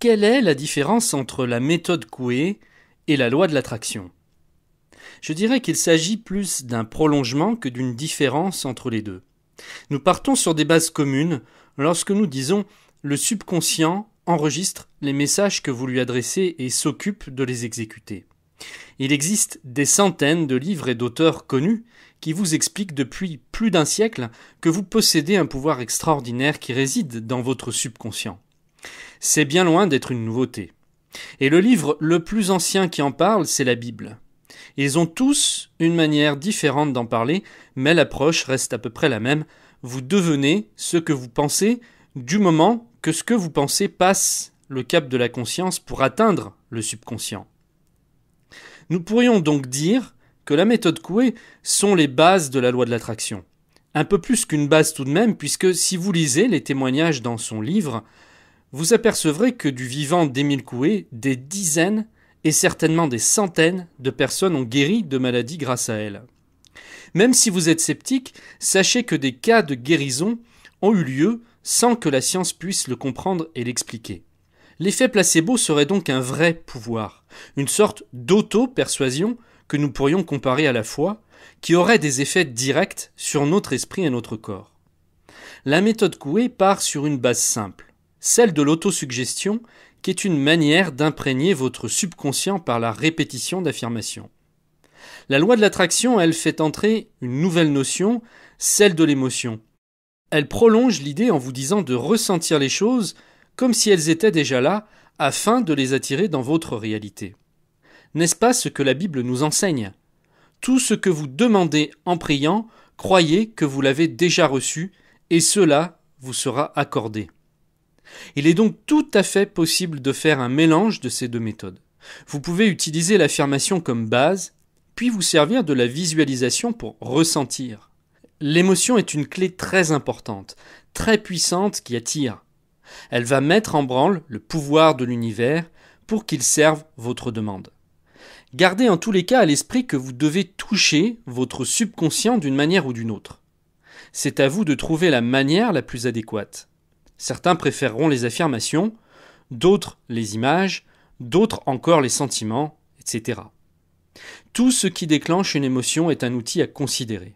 Quelle est la différence entre la méthode Coué et la loi de l'attraction Je dirais qu'il s'agit plus d'un prolongement que d'une différence entre les deux. Nous partons sur des bases communes lorsque nous disons le subconscient enregistre les messages que vous lui adressez et s'occupe de les exécuter. Il existe des centaines de livres et d'auteurs connus qui vous expliquent depuis plus d'un siècle que vous possédez un pouvoir extraordinaire qui réside dans votre subconscient. C'est bien loin d'être une nouveauté. Et le livre le plus ancien qui en parle, c'est la Bible. Ils ont tous une manière différente d'en parler, mais l'approche reste à peu près la même. Vous devenez ce que vous pensez du moment que ce que vous pensez passe le cap de la conscience pour atteindre le subconscient. Nous pourrions donc dire que la méthode Coué sont les bases de la loi de l'attraction. Un peu plus qu'une base tout de même, puisque si vous lisez les témoignages dans son livre, vous apercevrez que du vivant d'Émile Coué, des dizaines et certainement des centaines de personnes ont guéri de maladies grâce à elle. Même si vous êtes sceptique, sachez que des cas de guérison ont eu lieu sans que la science puisse le comprendre et l'expliquer. L'effet placebo serait donc un vrai pouvoir, une sorte d'auto-persuasion que nous pourrions comparer à la foi, qui aurait des effets directs sur notre esprit et notre corps. La méthode Coué part sur une base simple celle de l'autosuggestion, qui est une manière d'imprégner votre subconscient par la répétition d'affirmations. La loi de l'attraction, elle fait entrer une nouvelle notion, celle de l'émotion. Elle prolonge l'idée en vous disant de ressentir les choses comme si elles étaient déjà là, afin de les attirer dans votre réalité. N'est-ce pas ce que la Bible nous enseigne Tout ce que vous demandez en priant, croyez que vous l'avez déjà reçu, et cela vous sera accordé. Il est donc tout à fait possible de faire un mélange de ces deux méthodes. Vous pouvez utiliser l'affirmation comme base, puis vous servir de la visualisation pour ressentir. L'émotion est une clé très importante, très puissante qui attire. Elle va mettre en branle le pouvoir de l'univers pour qu'il serve votre demande. Gardez en tous les cas à l'esprit que vous devez toucher votre subconscient d'une manière ou d'une autre. C'est à vous de trouver la manière la plus adéquate. Certains préféreront les affirmations, d'autres les images, d'autres encore les sentiments, etc. Tout ce qui déclenche une émotion est un outil à considérer.